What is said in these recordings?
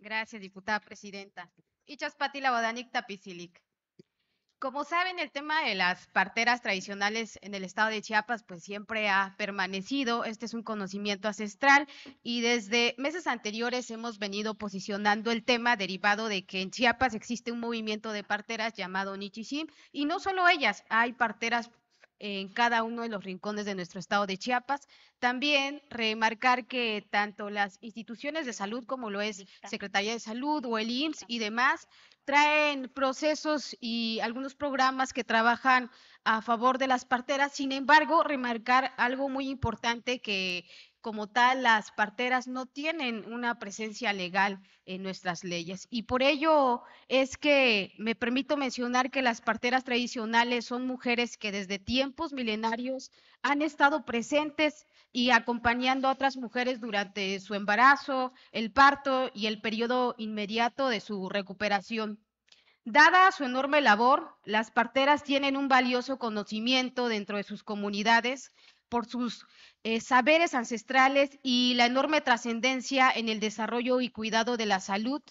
Gracias, diputada presidenta. Ichaspati Labodanik Tapicilik. Como saben, el tema de las parteras tradicionales en el estado de Chiapas, pues siempre ha permanecido. Este es un conocimiento ancestral y desde meses anteriores hemos venido posicionando el tema derivado de que en Chiapas existe un movimiento de parteras llamado Nichisim y no solo ellas, hay parteras en cada uno de los rincones de nuestro estado de Chiapas. También remarcar que tanto las instituciones de salud como lo es Secretaría de Salud o el IMSS y demás traen procesos y algunos programas que trabajan a favor de las parteras. Sin embargo, remarcar algo muy importante que como tal, las parteras no tienen una presencia legal en nuestras leyes. Y por ello es que me permito mencionar que las parteras tradicionales son mujeres que desde tiempos milenarios han estado presentes y acompañando a otras mujeres durante su embarazo, el parto y el periodo inmediato de su recuperación. Dada su enorme labor, las parteras tienen un valioso conocimiento dentro de sus comunidades por sus eh, saberes ancestrales y la enorme trascendencia en el desarrollo y cuidado de la salud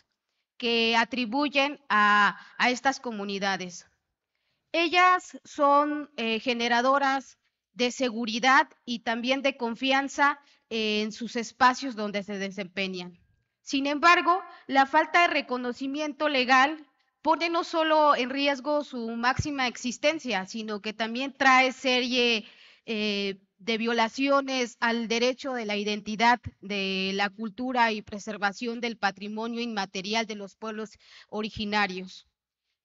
que atribuyen a, estas comunidades. Ellas son eh, generadoras de seguridad y también de confianza en sus espacios donde se desempeñan. Sin embargo, la falta de reconocimiento legal pone no solo en riesgo su máxima existencia, sino que también trae serie eh, de violaciones al derecho de la identidad, de la cultura y preservación del patrimonio inmaterial de los pueblos originarios.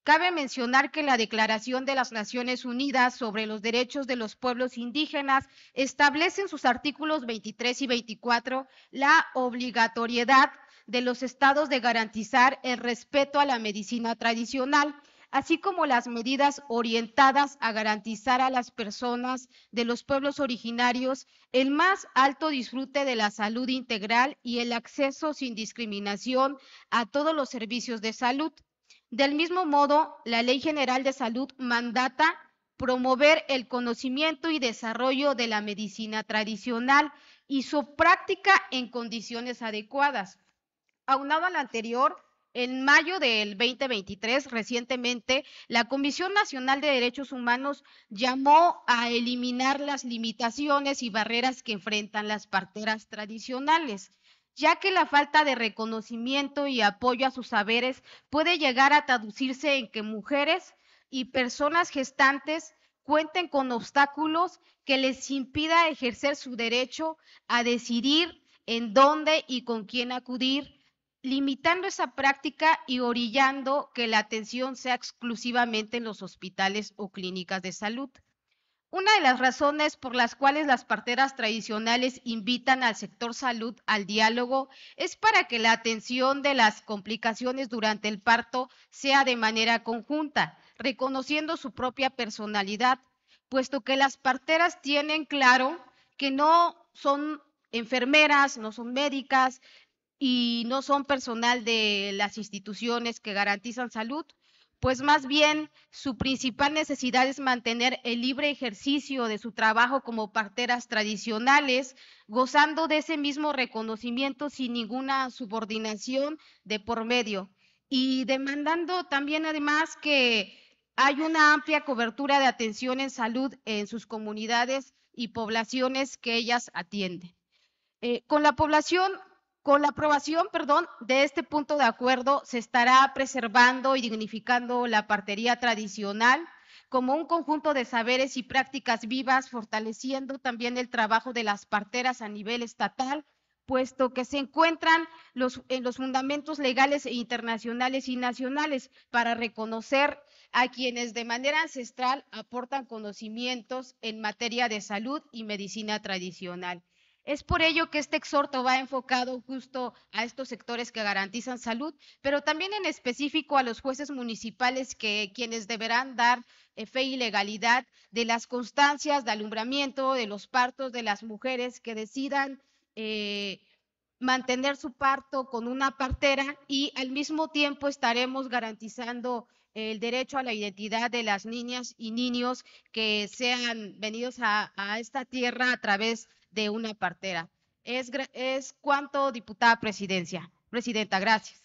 Cabe mencionar que la Declaración de las Naciones Unidas sobre los Derechos de los Pueblos Indígenas establece en sus artículos 23 y 24 la obligatoriedad de los estados de garantizar el respeto a la medicina tradicional así como las medidas orientadas a garantizar a las personas de los pueblos originarios el más alto disfrute de la salud integral y el acceso sin discriminación a todos los servicios de salud. Del mismo modo, la Ley General de Salud mandata promover el conocimiento y desarrollo de la medicina tradicional y su práctica en condiciones adecuadas. Aunado al anterior, en mayo del 2023, recientemente, la Comisión Nacional de Derechos Humanos llamó a eliminar las limitaciones y barreras que enfrentan las parteras tradicionales, ya que la falta de reconocimiento y apoyo a sus saberes puede llegar a traducirse en que mujeres y personas gestantes cuenten con obstáculos que les impida ejercer su derecho a decidir en dónde y con quién acudir limitando esa práctica y orillando que la atención sea exclusivamente en los hospitales o clínicas de salud. Una de las razones por las cuales las parteras tradicionales invitan al sector salud al diálogo es para que la atención de las complicaciones durante el parto sea de manera conjunta, reconociendo su propia personalidad, puesto que las parteras tienen claro que no son enfermeras, no son médicas, y no son personal de las instituciones que garantizan salud, pues más bien su principal necesidad es mantener el libre ejercicio de su trabajo como parteras tradicionales, gozando de ese mismo reconocimiento sin ninguna subordinación de por medio y demandando también además que hay una amplia cobertura de atención en salud en sus comunidades y poblaciones que ellas atienden. Eh, con la población con la aprobación, perdón, de este punto de acuerdo se estará preservando y dignificando la partería tradicional como un conjunto de saberes y prácticas vivas, fortaleciendo también el trabajo de las parteras a nivel estatal, puesto que se encuentran los, en los fundamentos legales e internacionales y nacionales para reconocer a quienes de manera ancestral aportan conocimientos en materia de salud y medicina tradicional. Es por ello que este exhorto va enfocado justo a estos sectores que garantizan salud, pero también en específico a los jueces municipales que quienes deberán dar eh, fe y legalidad de las constancias de alumbramiento, de los partos de las mujeres que decidan eh, mantener su parto con una partera y al mismo tiempo estaremos garantizando el derecho a la identidad de las niñas y niños que sean venidos a, esta tierra a través de una partera. Es, es cuanto, diputada presidencia. Presidenta, gracias.